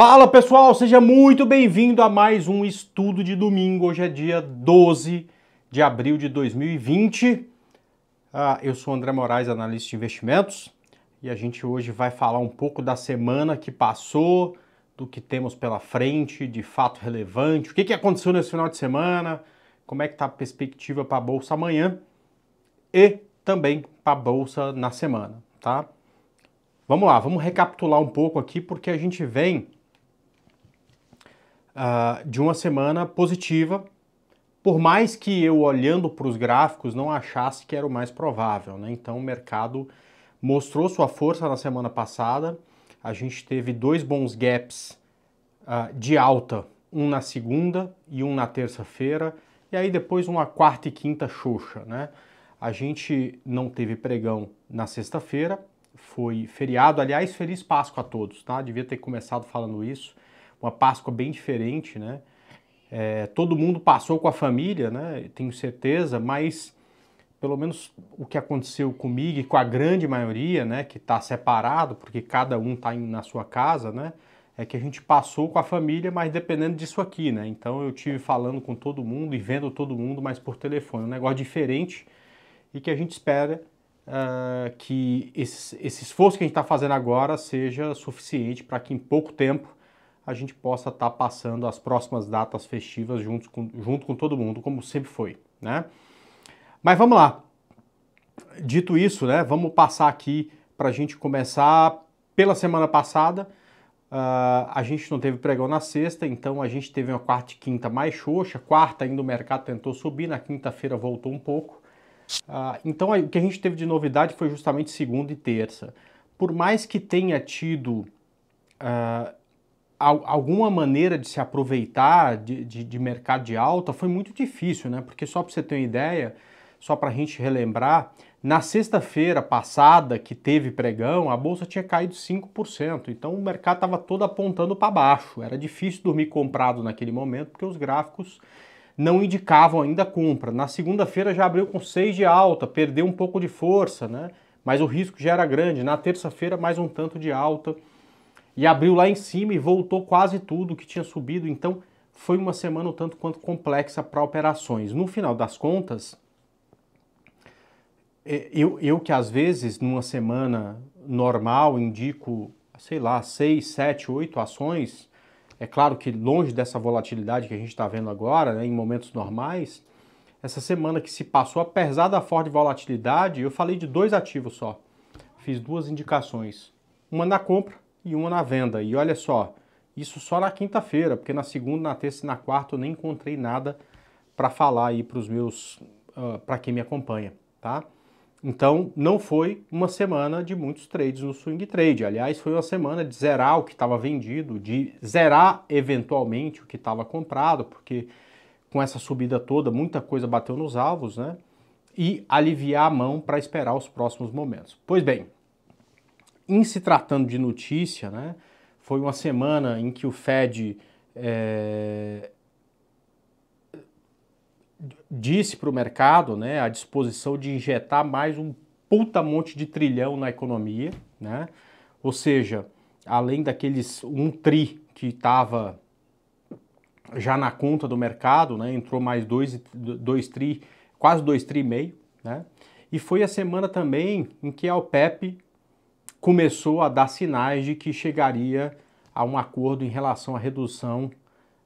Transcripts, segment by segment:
Fala pessoal, seja muito bem-vindo a mais um estudo de domingo. Hoje é dia 12 de abril de 2020. Ah, eu sou André Moraes, analista de investimentos, e a gente hoje vai falar um pouco da semana que passou, do que temos pela frente, de fato relevante, o que, que aconteceu nesse final de semana, como é que está a perspectiva para a Bolsa amanhã e também para a Bolsa na semana, tá? Vamos lá, vamos recapitular um pouco aqui, porque a gente vem uh, de uma semana positiva, por mais que eu olhando para os gráficos não achasse que era o mais provável. Né? Então o mercado mostrou sua força na semana passada, a gente teve dois bons gaps uh, de alta, um na segunda e um na terça-feira, e aí depois uma quarta e quinta xoxa. Né? A gente não teve pregão na sexta-feira, foi feriado. Aliás, feliz Páscoa a todos, tá? Devia ter começado falando isso uma Páscoa bem diferente, né? É, todo mundo passou com a família, né? Tenho certeza, mas pelo menos o que aconteceu comigo e com a grande maioria, né, que está separado, porque cada um está na sua casa, né, é que a gente passou com a família, mas dependendo disso aqui, né. Então eu tive falando com todo mundo e vendo todo mundo, mas por telefone, um negócio diferente e que a gente espera uh, que esse, esse esforço que a gente está fazendo agora seja suficiente para que em pouco tempo a gente possa estar tá passando as próximas datas festivas junto com, junto com todo mundo, como sempre foi, né? Mas vamos lá. Dito isso, né, vamos passar aqui para a gente começar pela semana passada. Uh, a gente não teve pregão na sexta, então a gente teve uma quarta e quinta mais xoxa. Quarta ainda o mercado tentou subir, na quinta-feira voltou um pouco. Uh, então o que a gente teve de novidade foi justamente segunda e terça. Por mais que tenha tido uh, alguma maneira de se aproveitar de, de, de, mercado de alta foi muito difícil, né? Porque só para você ter uma ideia, só para a gente relembrar, na sexta-feira passada que teve pregão, a bolsa tinha caído 5%, então o mercado estava todo apontando para baixo. Era difícil dormir comprado naquele momento porque os gráficos não indicavam ainda compra. Na segunda-feira já abriu com 6 de alta, perdeu um pouco de força, né? Mas o risco já era grande. Na terça-feira mais um tanto de alta e abriu lá em cima e voltou quase tudo que tinha subido. Então foi uma semana um tanto quanto complexa para operações. No final das contas, é, eu, eu que às vezes numa semana normal indico, sei lá, 6, 7, 8 ações, é claro que longe dessa volatilidade que a gente está vendo agora, né, em momentos normais, essa semana que se passou, apesar da forte volatilidade, eu falei de dois ativos só. Fiz duas indicações. Uma na compra e uma na venda. E olha só, isso só na quinta-feira, porque na segunda, na terça e na quarta eu nem encontrei nada para falar aí para os meus, uh, ah, para quem me acompanha, tá? Então, não foi uma semana de muitos trades no swing trade. Aliás, foi uma semana de zerar o que estava vendido, de zerar eventualmente o que estava comprado, porque com essa subida toda, muita coisa bateu nos alvos, né? E aliviar a mão para esperar os próximos momentos. Pois bem, em se tratando de notícia, né, foi uma semana em que o Fed é, disse para o mercado né, a disposição de injetar mais um puta monte de trilhão na economia, né? ou seja, além daqueles um tri que estava já na conta do mercado, né? entrou mais dois, dois tri, quase dois tri e meio, né? e foi a semana também em que a OPEP começou a dar sinais de que chegaria a um acordo em relação à redução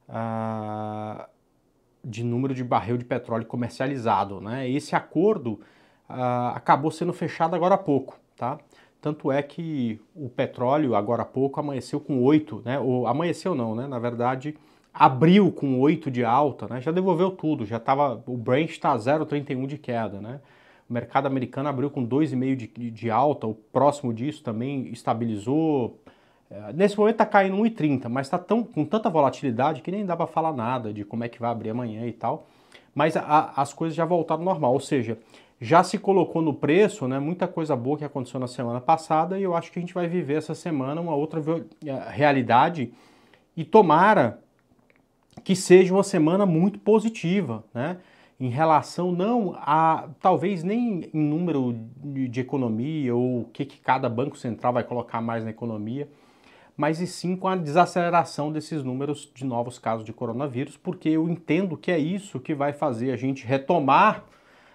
ah, de número de barril de petróleo comercializado. Né? Esse acordo ah, acabou sendo fechado agora há pouco. Tá? Tanto é que o petróleo, agora há pouco, amanheceu com 8, né? Ou amanheceu não, né? Na verdade, abriu com 8 de alta, né? Já devolveu tudo, já estava. O Brent está 0,31 de queda, né? O mercado americano abriu com 2,5% de, de alta, o próximo disso também estabilizou. É, nesse momento está caindo 1,30, mas está com tanta volatilidade que nem dá para falar nada de como é que vai abrir amanhã e tal. Mas a, as coisas já voltaram ao normal, ou seja, já se colocou no preço né, muita coisa boa que aconteceu na semana passada e eu acho que a gente vai viver essa semana uma outra é, realidade e tomara que seja uma semana muito positiva, né? em relação não a talvez nem em número de economia ou o que, que cada banco central vai colocar mais na economia, mas e sim com a desaceleração desses números de novos casos de coronavírus, porque eu entendo que é isso que vai fazer a gente retomar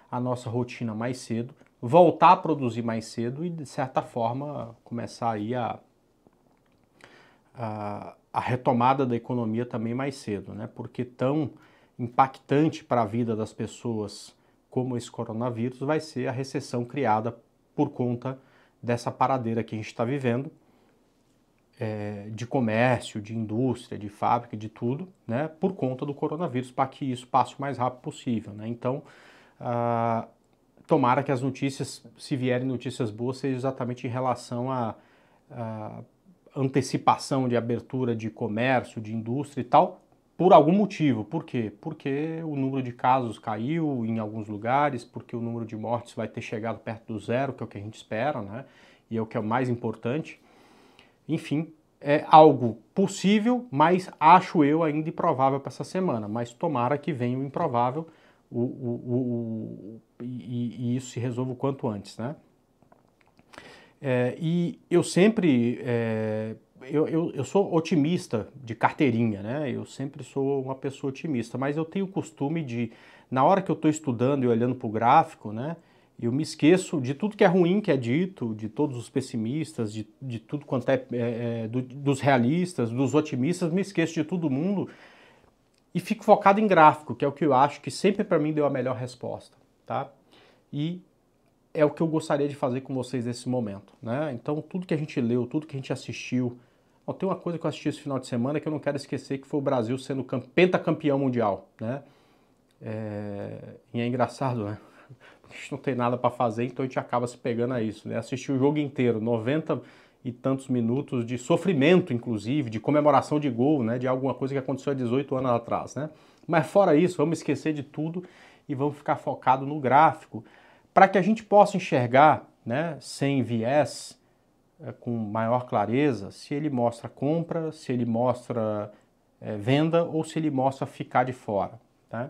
a nossa rotina mais cedo, voltar a produzir mais cedo e de certa forma começar aí a, a, a retomada da economia também mais cedo, né? Porque tão impactante para a vida das pessoas, como esse coronavírus, vai ser a recessão criada por conta dessa paradeira que a gente está vivendo, é, de comércio, de indústria, de fábrica, de tudo, né, por conta do coronavírus, para que isso passe o mais rápido possível. Né? Então, ah, tomara que as notícias, se vierem notícias boas, seja exatamente em relação à antecipação de abertura de comércio, de indústria e tal, por algum motivo. Por quê? Porque o número de casos caiu em alguns lugares, porque o número de mortes vai ter chegado perto do zero, que é o que a gente espera, né? E é o que é o mais importante. Enfim, é algo possível, mas acho eu ainda improvável para essa semana. Mas tomara que venha o improvável o, o, o, e, e, isso se resolva o quanto antes, né? É, e eu sempre é, eu, eu, eu, sou otimista de carteirinha, né? Eu sempre sou uma pessoa otimista, mas eu tenho o costume de, na hora que eu estou estudando e olhando para o gráfico, né? Eu me esqueço de tudo que é ruim que é dito, de todos os pessimistas, de, de tudo quanto é, é, é do, dos realistas, dos otimistas, me esqueço de todo mundo e fico focado em gráfico, que é o que eu acho que sempre para mim deu a melhor resposta, tá? E é o que eu gostaria de fazer com vocês nesse momento, né? Então, tudo que a gente leu, tudo que a gente assistiu, Bom, tem uma coisa que eu assisti esse final de semana que eu não quero esquecer, que foi o Brasil sendo pentacampeão mundial, né? É... E é engraçado, né? a gente não tem nada para fazer, então a gente acaba se pegando a isso, né? Assistir o jogo inteiro, 90 e tantos minutos de sofrimento, inclusive, de comemoração de gol, né? De alguma coisa que aconteceu há 18 anos atrás, né? Mas fora isso, vamos esquecer de tudo e vamos ficar focado no gráfico, para que a gente possa enxergar, né, sem viés, é, com maior clareza se ele mostra compra, se ele mostra é, venda ou se ele mostra ficar de fora. Tá?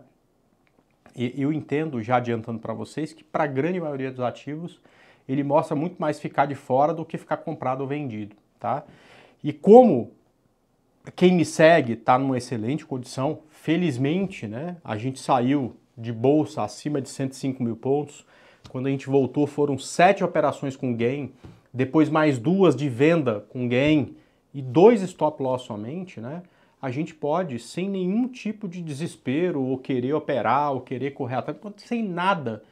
E, eu entendo, já adiantando para vocês, que para a grande maioria dos ativos ele mostra muito mais ficar de fora do que ficar comprado ou vendido. Tá? E como quem me segue está numa excelente condição, felizmente né, a gente saiu de bolsa acima de 105 mil pontos. Quando a gente voltou, foram sete operações com gain depois mais duas de venda com gain e dois stop loss somente, né? A gente pode, sem nenhum tipo de desespero, ou querer operar, ou querer correr atrás, sem nada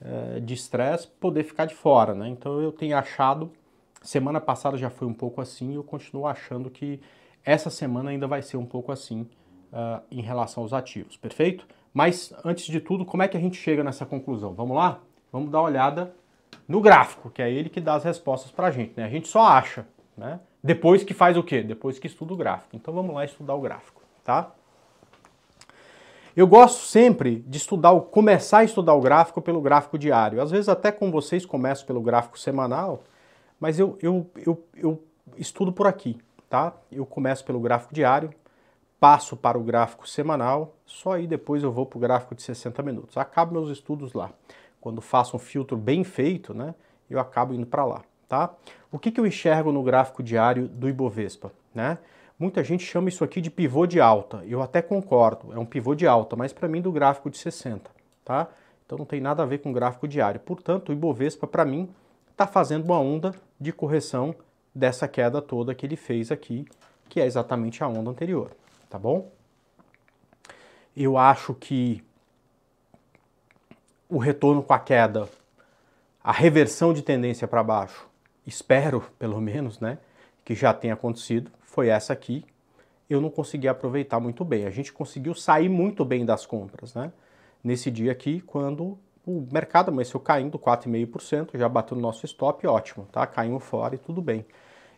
é, de estresse, poder ficar de fora, né? Então eu tenho achado, semana passada já foi um pouco assim, e eu continuo achando que essa semana ainda vai ser um pouco assim uh, em relação aos ativos, perfeito? Mas antes de tudo, como é que a gente chega nessa conclusão? Vamos lá? Vamos dar uma olhada no gráfico, que é ele que dá as respostas para a gente. Né? A gente só acha, né? Depois que faz o quê? Depois que estuda o gráfico. Então vamos lá estudar o gráfico, tá? Eu gosto sempre de estudar, começar a estudar o gráfico pelo gráfico diário. Às vezes até com vocês começo pelo gráfico semanal, mas eu, eu, eu, eu estudo por aqui, tá? Eu começo pelo gráfico diário, passo para o gráfico semanal, só aí depois eu vou para o gráfico de 60 minutos. Acabo meus estudos lá quando faço um filtro bem feito, né, eu acabo indo para lá, tá? O que, que eu enxergo no gráfico diário do Ibovespa, né? Muita gente chama isso aqui de pivô de alta, eu até concordo, é um pivô de alta, mas para mim do gráfico de 60, tá? Então não tem nada a ver com gráfico diário. Portanto, o Ibovespa para mim está fazendo uma onda de correção dessa queda toda que ele fez aqui, que é exatamente a onda anterior, tá bom? Eu acho que o retorno com a queda, a reversão de tendência para baixo, espero pelo menos, né, que já tenha acontecido, foi essa aqui. Eu não consegui aproveitar muito bem. A gente conseguiu sair muito bem das compras, né? Nesse dia aqui, quando o mercado amanheceu caindo 4,5%, já bateu no nosso stop, ótimo, tá? Caímos fora e tudo bem.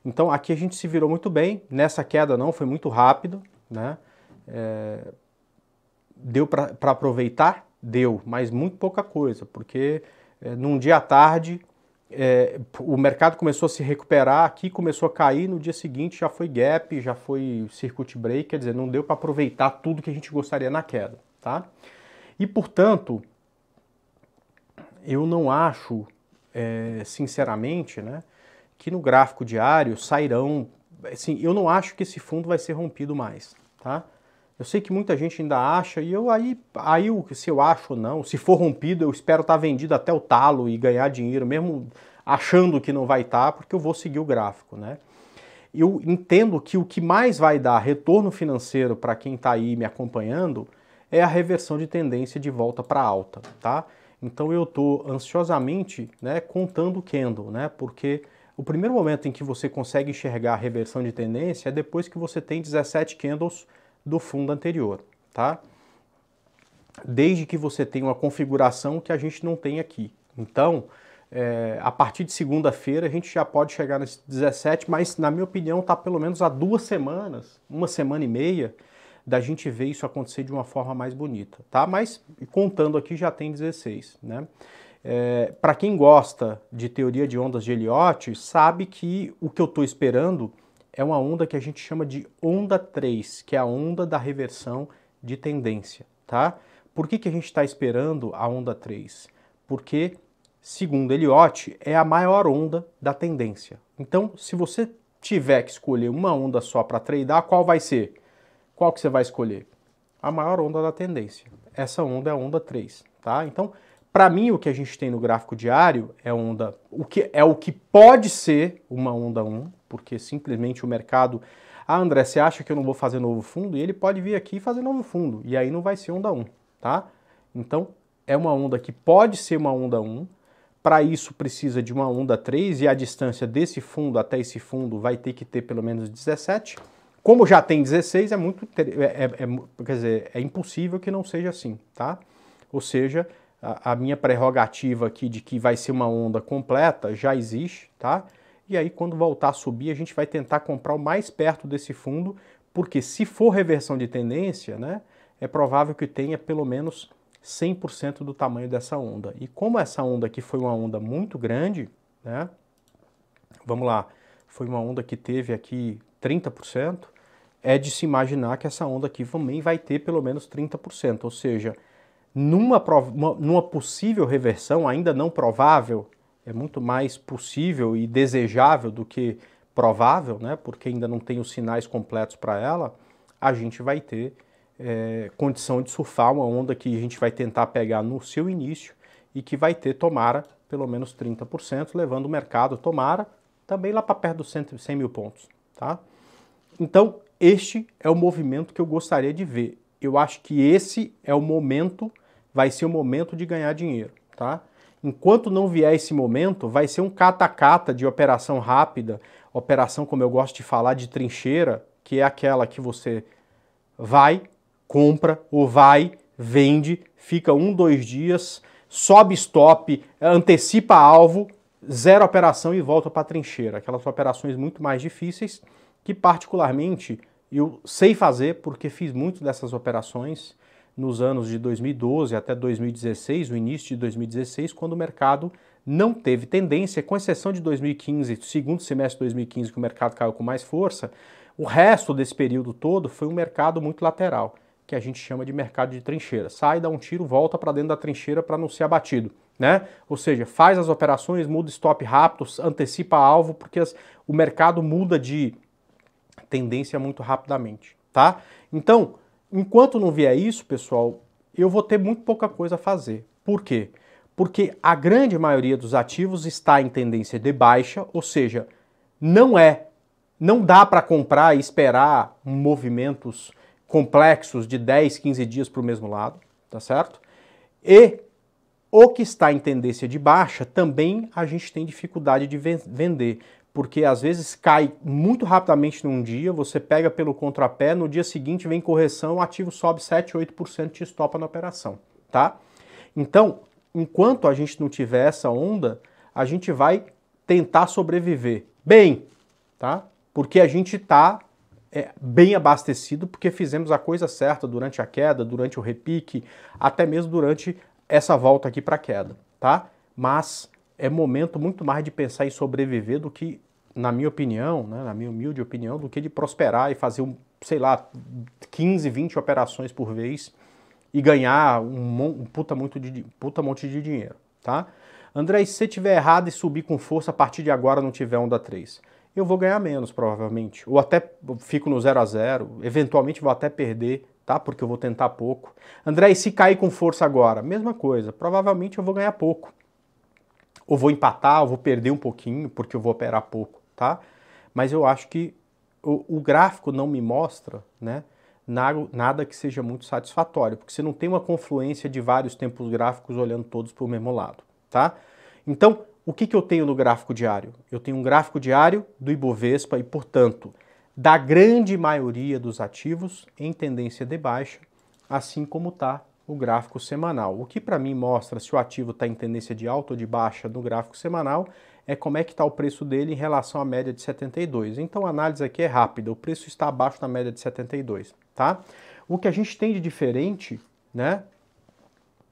Então aqui a gente se virou muito bem, nessa queda não, foi muito rápido, né? É... deu para aproveitar, deu, mas muito pouca coisa, porque é, num dia à tarde é, o mercado começou a se recuperar, aqui começou a cair, no dia seguinte já foi gap, já foi circuit break, quer dizer, não deu para aproveitar tudo que a gente gostaria na queda, tá? E portanto, eu não acho, é, sinceramente, né, que no gráfico diário sairão, assim, eu não acho que esse fundo vai ser rompido mais, tá? Eu sei que muita gente ainda acha, e eu aí, aí o se eu acho ou não, se for rompido, eu espero estar tá vendido até o talo e ganhar dinheiro, mesmo achando que não vai estar, tá, porque eu vou seguir o gráfico, né? Eu entendo que o que mais vai dar retorno financeiro para quem está aí me acompanhando é a reversão de tendência de volta para alta, tá? Então eu estou ansiosamente né, contando o candle, né? Porque o primeiro momento em que você consegue enxergar a reversão de tendência é depois que você tem 17 candles do fundo anterior, tá? Desde que você tenha uma configuração que a gente não tem aqui. Então, é, a partir de segunda-feira a gente já pode chegar nesse 17, mas na minha opinião está pelo menos há duas semanas, uma semana e meia, da gente ver isso acontecer de uma forma mais bonita, tá? Mas contando aqui já tem 16, né? É, eh, Para quem gosta de teoria de ondas de Eliotti, sabe que o que eu estou esperando é uma onda que a gente chama de onda 3, que é a onda da reversão de tendência, tá? Por que, que a gente está esperando a onda 3? Porque, segundo Eliot, é a maior onda da tendência. Então, se você tiver que escolher uma onda só para tradear, qual vai ser? Qual que você vai escolher? A maior onda da tendência. Essa onda é a onda 3, tá? Então, para mim, o que a gente tem no gráfico diário é onda, o que é o que pode ser uma onda 1, porque simplesmente o mercado, ah, André, você acha que eu não vou fazer novo fundo? E ele pode vir aqui e fazer novo fundo, e aí não vai ser onda 1, tá? Então, é uma onda que pode ser uma onda 1. Para isso precisa de uma onda 3 e a distância desse fundo até esse fundo vai ter que ter pelo menos 17. Como já tem 16, é muito é, é, é, quer dizer, é impossível que não seja assim, tá? Ou seja, a, minha prerrogativa aqui de que vai ser uma onda completa já existe, tá? E aí quando voltar a subir, a gente vai tentar comprar o mais perto desse fundo, porque se for reversão de tendência, né, é provável que tenha pelo menos 100% do tamanho dessa onda. E como essa onda aqui foi uma onda muito grande, né? Vamos lá, foi uma onda que teve aqui 30%, é de se imaginar que essa onda aqui também vai ter pelo menos 30%, ou seja, numa, numa possível reversão, ainda não provável, é muito mais possível e desejável do que provável, né, porque ainda não tem os sinais completos para ela, a gente vai ter é, condição de surfar uma onda que a gente vai tentar pegar no seu início e que vai ter, tomara, pelo menos 30%, levando o mercado, tomara, também lá para perto dos 100, 100 mil pontos. Tá? Então, este é o movimento que eu gostaria de ver. Eu acho que esse é o momento vai ser o momento de ganhar dinheiro, tá? Enquanto não vier esse momento, vai ser um cata-cata de operação rápida, operação, como eu gosto de falar, de trincheira, que é aquela que você vai, compra, ou vai, vende, fica um, dois dias, sobe stop, antecipa alvo, zero operação e volta para a trincheira. Aquelas operações muito mais difíceis que, particularmente, eu sei fazer porque fiz muito dessas operações nos anos de 2012 até 2016, o início de 2016, quando o mercado não teve tendência, com exceção de 2015, segundo semestre de 2015, que o mercado caiu com mais força, o resto desse período todo foi um mercado muito lateral, que a gente chama de mercado de trincheira. Sai, dá um tiro, volta para dentro da trincheira para não ser abatido. Né? Ou seja, faz as operações, muda stop rápido, antecipa alvo, porque as, o mercado muda de tendência muito rapidamente. Tá? Então, enquanto não vier isso, pessoal, eu vou ter muito pouca coisa a fazer. Por quê? Porque a grande maioria dos ativos está em tendência de baixa, ou seja, não é, não dá para comprar e esperar movimentos complexos de 10, 15 dias para o mesmo lado, tá certo? E o que está em tendência de baixa também a gente tem dificuldade de vender porque às vezes cai muito rapidamente num dia, você pega pelo contrapé, no dia seguinte vem correção, o ativo sobe 7, 8% e te estopa na operação, tá? Então, enquanto a gente não tiver essa onda, a gente vai tentar sobreviver bem, tá? Porque a gente está é, bem abastecido, porque fizemos a coisa certa durante a queda, durante o repique, até mesmo durante essa volta aqui para a queda, tá? Mas é momento muito mais de pensar em sobreviver do que, na minha opinião, né, na minha humilde opinião, do que de prosperar e fazer, sei lá, 15, 20 operações por vez e ganhar um, um puta, muito de, puta monte de dinheiro, tá? André, se você tiver errado e subir com força a partir de agora não tiver onda 3, eu vou ganhar menos provavelmente, ou até fico no 0 a 0, eventualmente vou até perder, tá? Porque eu vou tentar pouco. André, e se cair com força agora, mesma coisa, provavelmente eu vou ganhar pouco ou vou empatar, ou vou perder um pouquinho, porque eu vou operar pouco, tá? Mas eu acho que o, o gráfico não me mostra, né? Nada, nada que seja muito satisfatório, porque você não tem uma confluência de vários tempos gráficos olhando todos para o mesmo lado, tá? Então, o que, que eu tenho no gráfico diário? Eu tenho um gráfico diário do Ibovespa e, portanto, da grande maioria dos ativos em tendência de baixa, assim como está o gráfico semanal. O que para mim mostra se o ativo está em tendência de alta ou de baixa no gráfico semanal é como é que está o preço dele em relação à média de 72. Então a análise aqui é rápida, o preço está abaixo da média de 72, tá? O que a gente tem de diferente, né?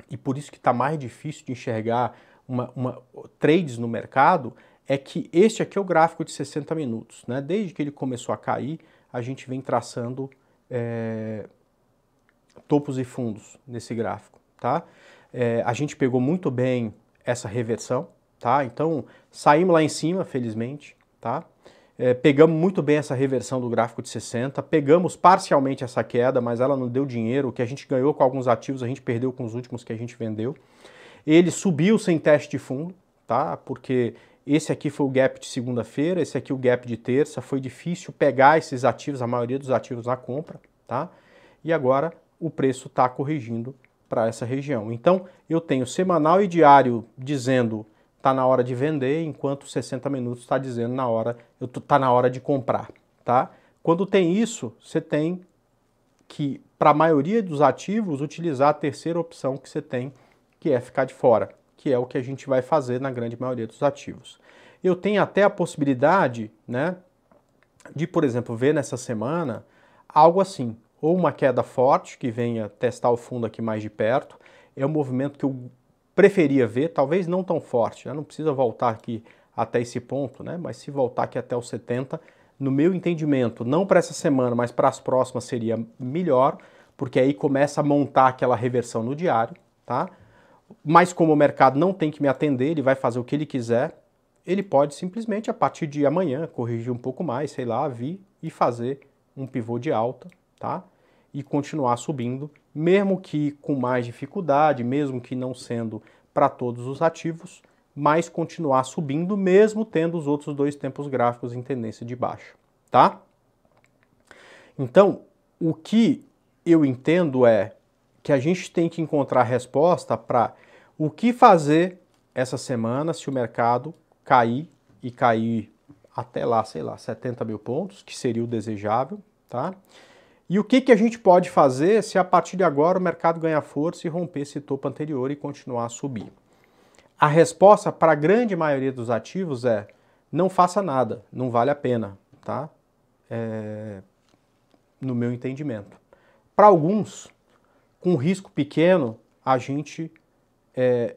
E por isso que está mais difícil de enxergar uma, uma, trades no mercado, é que este aqui é o gráfico de 60 minutos, né? Desde que ele começou a cair, a gente vem traçando... É topos e fundos nesse gráfico, tá? É, a gente pegou muito bem essa reversão, tá? Então, saímos lá em cima, felizmente, tá? É, pegamos muito bem essa reversão do gráfico de 60, pegamos parcialmente essa queda, mas ela não deu dinheiro. O que a gente ganhou com alguns ativos, a gente perdeu com os últimos que a gente vendeu. Ele subiu sem teste de fundo, tá? Porque esse aqui foi o gap de segunda-feira, esse aqui o gap de terça. Foi difícil pegar esses ativos, a maioria dos ativos na compra, tá? E agora o preço está corrigindo para essa região. Então, eu tenho semanal e diário dizendo está na hora de vender, enquanto 60 minutos está dizendo na hora eu tá na hora de comprar, tá? Quando tem isso, você tem que para a maioria dos ativos utilizar a terceira opção que você tem, que é ficar de fora, que é o que a gente vai fazer na grande maioria dos ativos. Eu tenho até a possibilidade, né, de por exemplo ver nessa semana algo assim, ou uma queda forte que venha testar o fundo aqui mais de perto. É um movimento que eu preferia ver, talvez não tão forte, né? não precisa voltar aqui até esse ponto, né? mas se voltar aqui até os 70, no meu entendimento, não para essa semana, mas para as próximas seria melhor, porque aí começa a montar aquela reversão no diário, tá? Mas como o mercado não tem que me atender, ele vai fazer o que ele quiser, ele pode simplesmente a partir de amanhã corrigir um pouco mais, sei lá, vir e fazer um pivô de alta, tá? e continuar subindo, mesmo que com mais dificuldade, mesmo que não sendo para todos os ativos, mas continuar subindo, mesmo tendo os outros dois tempos gráficos em tendência de baixa, tá? Então, o que eu entendo é que a gente tem que encontrar resposta para o que fazer essa semana se o mercado cair e cair até lá, sei lá, 70 mil pontos, que seria o desejável, tá? E o que, que a gente pode fazer se a partir de agora o mercado ganhar força e romper esse topo anterior e continuar a subir? A resposta para a grande maioria dos ativos é não faça nada, não vale a pena, tá? É, no meu entendimento. Para alguns, com risco pequeno, a gente é,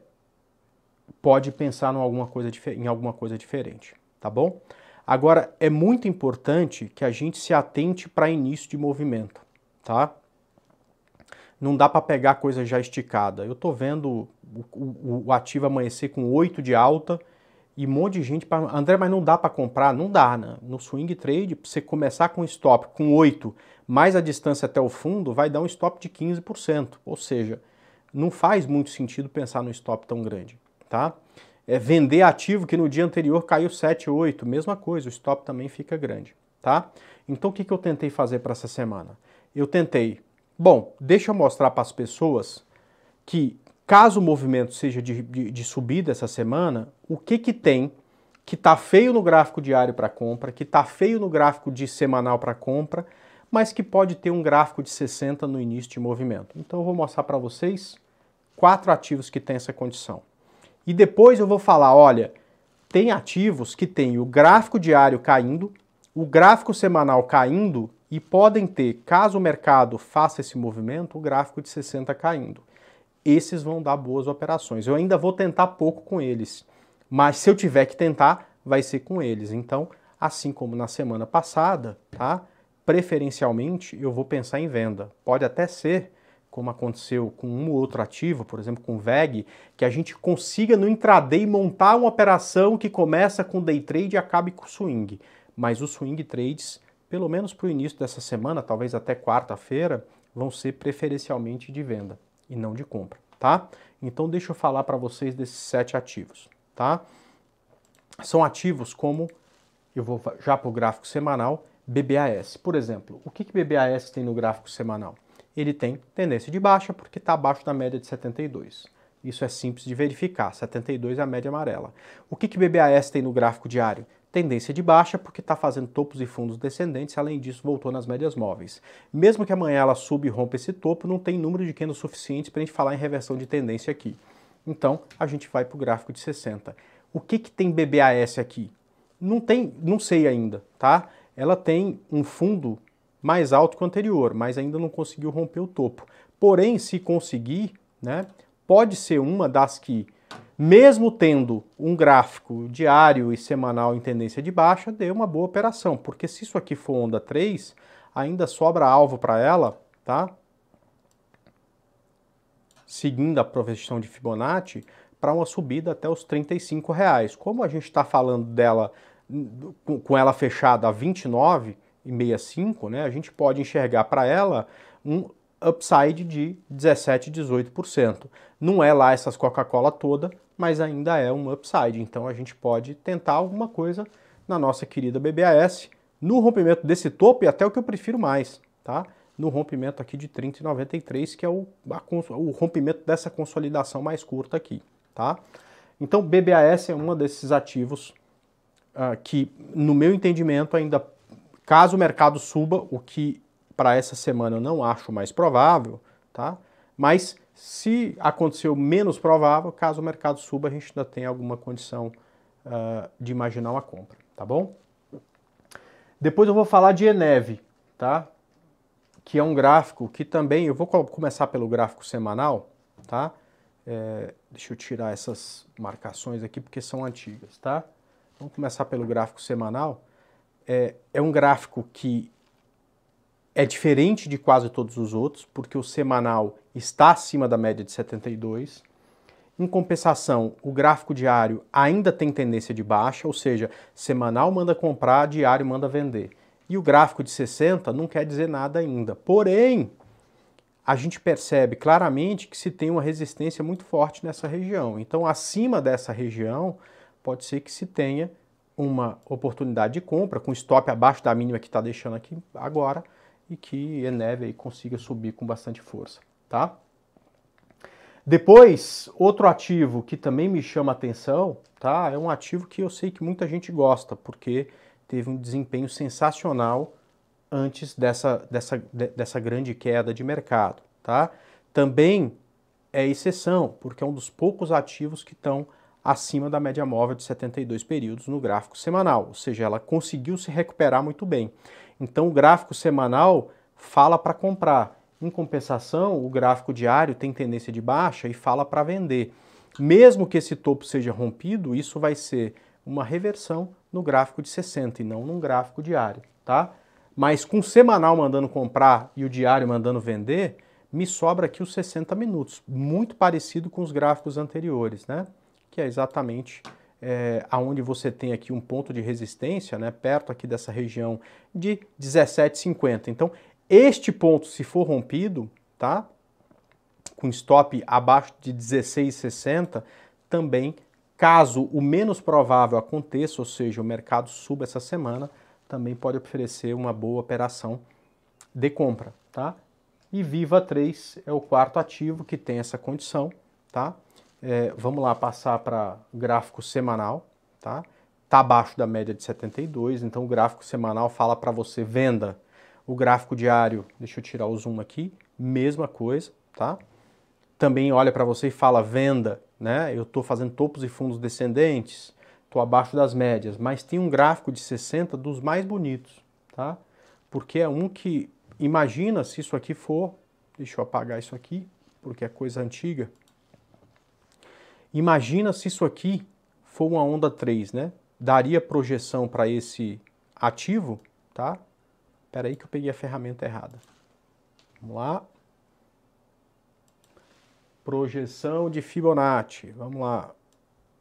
pode pensar em alguma, coisa em alguma coisa diferente, tá bom? Agora, é muito importante que a gente se atente para início de movimento, tá? Não dá para pegar coisa já esticada. Eu estou vendo o, o, o, ativo amanhecer com 8 de alta e um monte de gente... para André, mas não dá para comprar? Não dá, né? No swing trade, você começar com stop com 8, mais a distância até o fundo, vai dar um stop de 15%. Ou seja, não faz muito sentido pensar num stop tão grande, tá? é, vender ativo que no dia anterior caiu 7, 8, mesma coisa, o stop também fica grande, tá? Então o que, que eu tentei fazer para essa semana? Eu tentei, bom, deixa eu mostrar para as pessoas que caso o movimento seja de, de, de subida essa semana, o que que tem que tá feio no gráfico diário para compra, que tá feio no gráfico de semanal para compra, mas que pode ter um gráfico de 60 no início de movimento. Então eu vou mostrar para vocês quatro ativos que têm essa condição. E depois eu vou falar, olha, tem ativos que têm o gráfico diário caindo, o gráfico semanal caindo e podem ter, caso o mercado faça esse movimento, o gráfico de 60 caindo. Esses vão dar boas operações. Eu ainda vou tentar pouco com eles, mas se eu tiver que tentar, vai ser com eles. Então, assim como na semana passada, tá? Preferencialmente eu vou pensar em venda. Pode até ser como aconteceu com um ou outro ativo, por exemplo, com VEG, que a gente consiga no intraday montar uma operação que começa com day trade e acabe com swing. Mas os swing trades, pelo menos para o início dessa semana, talvez até quarta-feira, vão ser preferencialmente de venda e não de compra, tá? Então deixa eu falar para vocês desses sete ativos, tá? São ativos como, eu vou já para o gráfico semanal, BBAS. Por exemplo, o que, que BBAS tem no gráfico semanal? ele tem tendência de baixa porque está abaixo da média de 72. Isso é simples de verificar, 72 é a média amarela. O que, que BBAS tem no gráfico diário? Tendência de baixa porque está fazendo topos e fundos descendentes, além disso voltou nas médias móveis. Mesmo que amanhã ela suba e rompa esse topo, não tem número de candles suficiente para a gente falar em reversão de tendência aqui. Então, a gente vai para o gráfico de 60. O que, que tem BBAS aqui? Não tem, não sei ainda, tá? Ela tem um fundo mais alto que o anterior, mas ainda não conseguiu romper o topo. Porém, se conseguir, né, pode ser uma das que, mesmo tendo um gráfico diário e semanal em tendência de baixa, dê uma boa operação, porque se isso aqui for onda 3, ainda sobra alvo para ela, tá? Seguindo a progressão de Fibonacci, para uma subida até os 35 reais. Como a gente está falando dela com ela fechada a 29, 1,65, né, a gente pode enxergar para ela um upside de 17, 18%. Não é lá essas Coca-Cola toda, mas ainda é um upside. Então a gente pode tentar alguma coisa na nossa querida BBAS no rompimento desse topo e até o que eu prefiro mais, tá? No rompimento aqui de 30,93, que é o, a, o rompimento dessa consolidação mais curta aqui, tá? Então BBAS é um desses ativos uh, que, no meu entendimento, ainda Caso o mercado suba, o que para essa semana eu não acho mais provável, tá? Mas se aconteceu menos provável, caso o mercado suba, a gente ainda tem alguma condição uh, de imaginar uma compra, tá bom? Depois eu vou falar de Eneve, tá? Que é um gráfico que também, eu vou começar pelo gráfico semanal, tá? É, deixa eu tirar essas marcações aqui porque são antigas, tá? Vamos começar pelo gráfico semanal é, é um gráfico que é diferente de quase todos os outros, porque o semanal está acima da média de 72. Em compensação, o gráfico diário ainda tem tendência de baixa, ou seja, semanal manda comprar, diário manda vender. E o gráfico de 60 não quer dizer nada ainda. Porém, a gente percebe claramente que se tem uma resistência muito forte nessa região. Então, acima dessa região, pode ser que se tenha uma oportunidade de compra com stop abaixo da mínima que está deixando aqui agora e que Eneve aí consiga subir com bastante força, tá? Depois, outro ativo que também me chama atenção, tá? É um ativo que eu sei que muita gente gosta, porque teve um desempenho sensacional antes dessa, dessa, dessa grande queda de mercado, tá? Também é exceção, porque é um dos poucos ativos que estão acima da média móvel de 72 períodos no gráfico semanal, ou seja, ela conseguiu se recuperar muito bem. Então o gráfico semanal fala para comprar. Em compensação, o gráfico diário tem tendência de baixa e fala para vender. Mesmo que esse topo seja rompido, isso vai ser uma reversão no gráfico de 60 e não num gráfico diário, tá? Mas com o semanal mandando comprar e o diário mandando vender, me sobra aqui os 60 minutos, muito parecido com os gráficos anteriores, né? que é exatamente é, aonde você tem aqui um ponto de resistência, né, perto aqui dessa região de 17,50. Então, este ponto, se for rompido, tá, com stop abaixo de 16,60, também, caso o menos provável aconteça, ou seja, o mercado suba essa semana, também pode oferecer uma boa operação de compra, tá? E Viva 3 é o quarto ativo que tem essa condição, tá? É, vamos lá passar para gráfico semanal, tá? Tá abaixo da média de 72, então o gráfico semanal fala para você venda. O gráfico diário, deixa eu tirar o zoom aqui, mesma coisa, tá? Também olha para você e fala venda, né? Eu estou fazendo topos e fundos descendentes, estou abaixo das médias, mas tem um gráfico de 60 dos mais bonitos, tá? Porque é um que imagina se isso aqui for, deixa eu apagar isso aqui, porque é coisa antiga. Imagina se isso aqui for uma onda 3, né? Daria projeção para esse ativo, tá? Espera aí que eu peguei a ferramenta errada. Vamos lá. Projeção de Fibonacci. Vamos lá.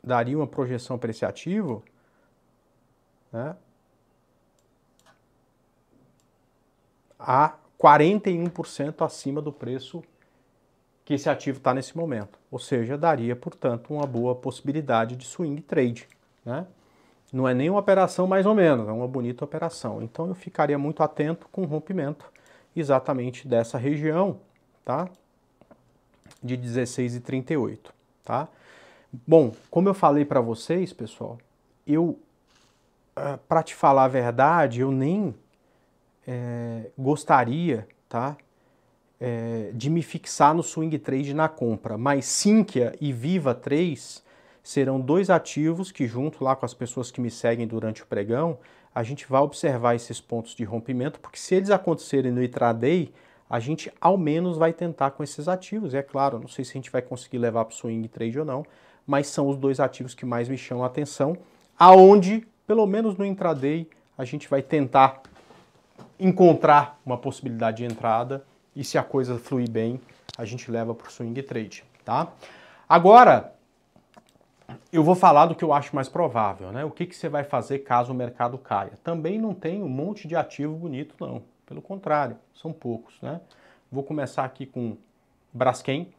Daria uma projeção para esse ativo, né? A 41% acima do preço que esse ativo está nesse momento. Ou seja, daria, portanto, uma boa possibilidade de swing trade. Né? Não é nem uma operação mais ou menos, é uma bonita operação. Então eu ficaria muito atento com o rompimento exatamente dessa região, tá? De 16,38, tá? Bom, como eu falei para vocês, pessoal, eu, ah, para te falar a verdade, eu nem é, gostaria, tá? é, de me fixar no swing trade na compra, mas Sinqia e Viva 3 serão dois ativos que, junto lá com as pessoas que me seguem durante o pregão, a gente vai observar esses pontos de rompimento, porque se eles acontecerem no intraday, a gente ao menos vai tentar com esses ativos. E é claro, não sei se a gente vai conseguir levar para o swing trade ou não, mas são os dois ativos que mais me chamam a atenção, aonde, pelo menos no intraday, a gente vai tentar encontrar uma possibilidade de entrada e se a coisa fluir bem, a gente leva para o swing trade, tá? Agora, eu vou falar do que eu acho mais provável, né? O que, que você vai fazer caso o mercado caia? Também não tem um monte de ativo bonito, não. Pelo contrário, são poucos, né? Vou começar aqui com Braskem.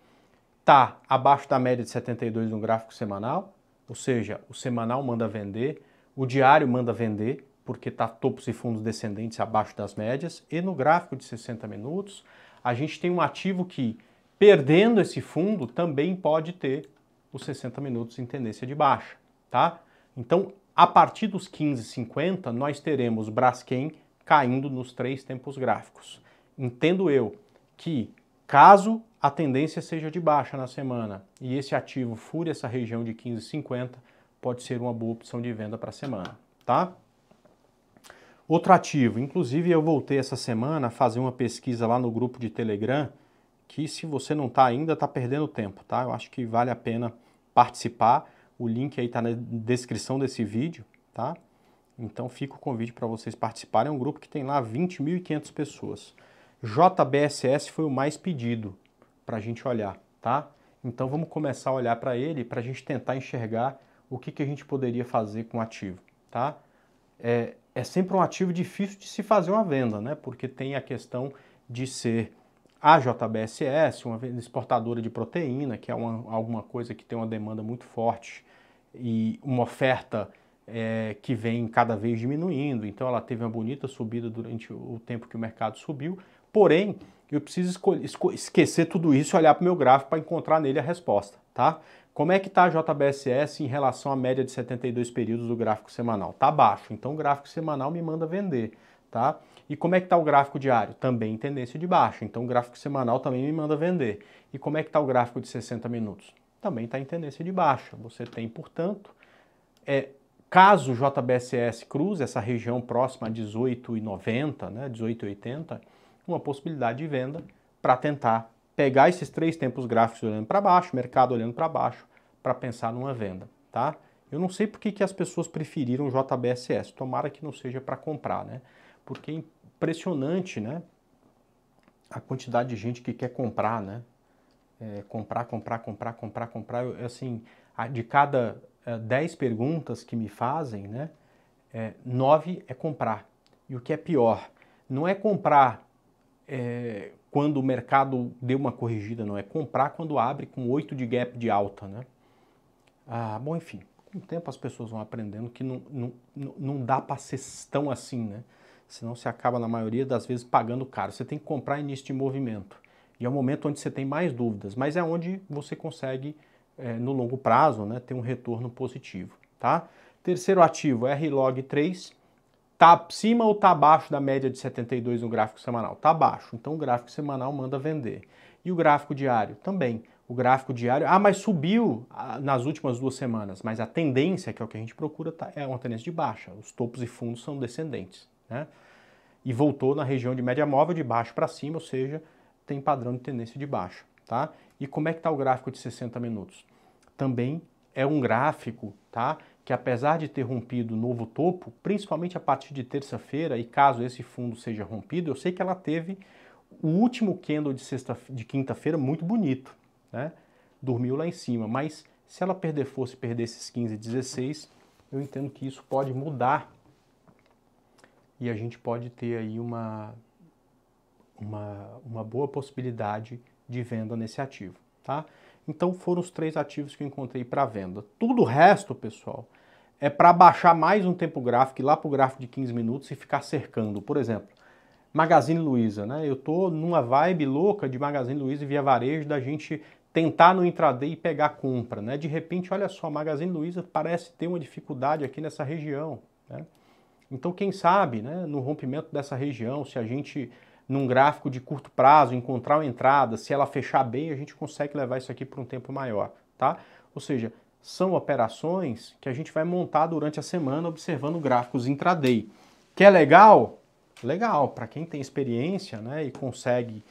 Tá abaixo da média de 72 no gráfico semanal, ou seja, o semanal manda vender, o diário manda vender, porque está topos e fundos descendentes abaixo das médias, e no gráfico de 60 minutos, a gente tem um ativo que, perdendo esse fundo, também pode ter os 60 minutos em tendência de baixa, tá? Então, a partir dos 15,50, nós teremos Braskem caindo nos três tempos gráficos. Entendo eu que, caso a tendência seja de baixa na semana e esse ativo fure essa região de 15,50, pode ser uma boa opção de venda para a semana, tá? Outro ativo, inclusive eu voltei essa semana a fazer uma pesquisa lá no grupo de Telegram, que se você não está ainda, está perdendo tempo, tá? Eu acho que vale a pena participar. O link aí está na descrição desse vídeo, tá? Então fica o convite para vocês participarem. É um grupo que tem lá 20.500 pessoas. JBSS foi o mais pedido para a gente olhar, tá? Então vamos começar a olhar para ele para a gente tentar enxergar o que, que a gente poderia fazer com o ativo, tá? É, é sempre um ativo difícil de se fazer uma venda, né? Porque tem a questão de ser a JBSS, uma exportadora de proteína, que é uma, alguma coisa que tem uma demanda muito forte e uma oferta é, que vem cada vez diminuindo. Então ela teve uma bonita subida durante o tempo que o mercado subiu. Porém, eu preciso esquecer tudo isso e olhar para o meu gráfico para encontrar nele a resposta, tá? Como é que está a JBSS em relação à média de 72 períodos do gráfico semanal? Está baixo, então o gráfico semanal me manda vender, tá? E como é que está o gráfico diário? Também em tendência de baixa, então o gráfico semanal também me manda vender. E como é que está o gráfico de 60 minutos? Também está em tendência de baixa. Você tem, portanto, é, caso o JBSS cruze essa região próxima a 18,90, né, 18,80, uma possibilidade de venda para tentar pegar esses três tempos gráficos olhando para baixo, mercado olhando para baixo, para pensar numa venda, tá? Eu não sei por que, que as pessoas preferiram o JBSS, tomara que não seja para comprar, né? Porque é impressionante, né? A quantidade de gente que quer comprar, né? É, comprar, comprar, comprar, comprar, comprar. Eu, assim, de cada é, perguntas que me fazem, né? É, é comprar. E o que é pior, não é comprar é, quando o mercado deu uma corrigida, não é comprar quando abre com 8 de gap de alta, né? Ah, bom, enfim, com o tempo as pessoas vão aprendendo que não, não, não dá para ser tão assim, né? Senão você acaba, na maioria das vezes, pagando caro. Você tem que comprar início de movimento. E é o momento onde você tem mais dúvidas, mas é onde você consegue, é, no longo prazo, né, ter um retorno positivo, tá? Terceiro ativo é log 3 Tá cima ou tá abaixo da média de 72 no gráfico semanal? Tá abaixo. Então o gráfico semanal manda vender. E o gráfico diário também. O gráfico diário, ah, mas subiu ah, nas últimas duas semanas, mas a tendência, que é o que a gente procura, tá, é uma tendência de baixa. Os topos e fundos são descendentes, né? E voltou na região de média móvel de baixo para cima, ou seja, tem padrão de tendência de baixa, tá? E como é que está o gráfico de 60 minutos? Também é um gráfico, tá? que apesar de ter rompido o novo topo, principalmente a partir de terça-feira, e caso esse fundo seja rompido, eu sei que ela teve o último candle de, sexta, de quinta-feira muito bonito, né? Dormiu lá em cima, mas se ela perder fosse perder esses 15 e 16, eu entendo que isso pode mudar e a gente pode ter aí uma, uma, uma boa possibilidade de venda nesse ativo, tá? Então foram os três ativos que eu encontrei para venda. Tudo o resto, pessoal, é para baixar mais um tempo gráfico, ir lá para o gráfico de 15 minutos e ficar cercando. Por exemplo, Magazine Luiza, né? Eu tô numa vibe louca de Magazine Luiza e Via Varejo da gente tentar no intraday e pegar compra, né? De repente, olha só, Magazine Luiza parece ter uma dificuldade aqui nessa região, né? Então, quem sabe, né, no rompimento dessa região, se a gente num gráfico de curto prazo encontrar uma entrada, se ela fechar bem, a gente consegue levar isso aqui por um tempo maior, tá? Ou seja, são operações que a gente vai montar durante a semana observando gráficos intraday. Que é legal? Legal, para quem tem experiência né, e consegue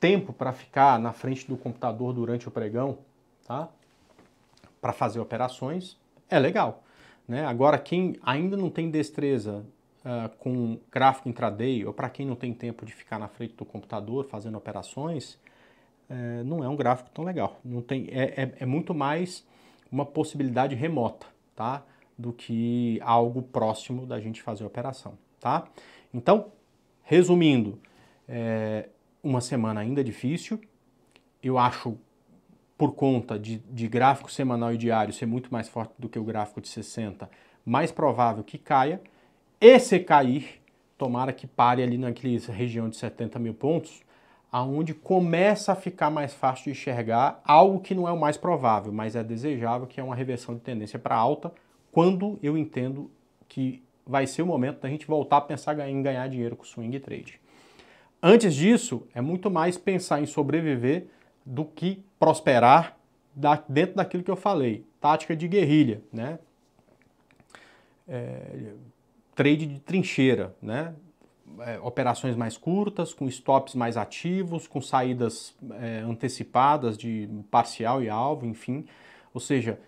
tempo para ficar na frente do computador durante o pregão, tá? Para fazer operações, é legal. Né? Agora, quem ainda não tem destreza uh, com gráfico intraday, ou para quem não tem tempo de ficar na frente do computador fazendo operações, uh, não é um gráfico tão legal. Não tem, é, é, é muito mais uma possibilidade remota, tá? Do que algo próximo da gente fazer a operação, tá? Então, resumindo, é, uma semana ainda é difícil, eu acho por conta de, de, gráfico semanal e diário ser muito mais forte do que o gráfico de 60, mais provável que caia. E se cair, tomara que pare ali naquela região de 70 mil pontos, aonde começa a ficar mais fácil de enxergar algo que não é o mais provável, mas é desejável, que é uma reversão de tendência para alta, quando eu entendo que vai ser o momento da gente voltar a pensar em ganhar dinheiro com swing trade. Antes disso, é muito mais pensar em sobreviver do que prosperar dentro daquilo que eu falei, tática de guerrilha, né? É, trade de trincheira, né? é, operações mais curtas, com stops mais ativos, com saídas é, antecipadas de parcial e alvo, enfim. Ou seja,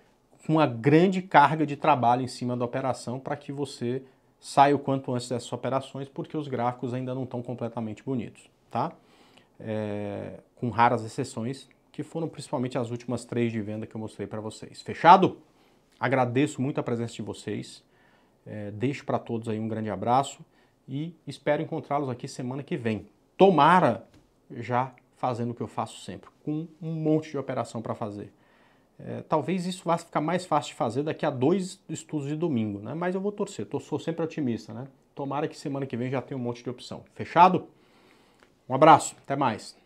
com uma grande carga de trabalho em cima da operação para que você saia o quanto antes dessas operações, porque os gráficos ainda não estão completamente bonitos, tá? É, com raras exceções, que foram principalmente as últimas três de venda que eu mostrei para vocês. Fechado? Agradeço muito a presença de vocês. É, deixo para todos aí um grande abraço e espero encontrá-los aqui semana que vem. Tomara já fazendo o que eu faço sempre, com um monte de operação para fazer. É, talvez isso vá ficar mais fácil de fazer daqui a dois estudos de domingo, né? Mas eu vou torcer, tô, sou sempre otimista, né? Tomara que semana que vem já tenha um monte de opção. Fechado? Um abraço, até mais.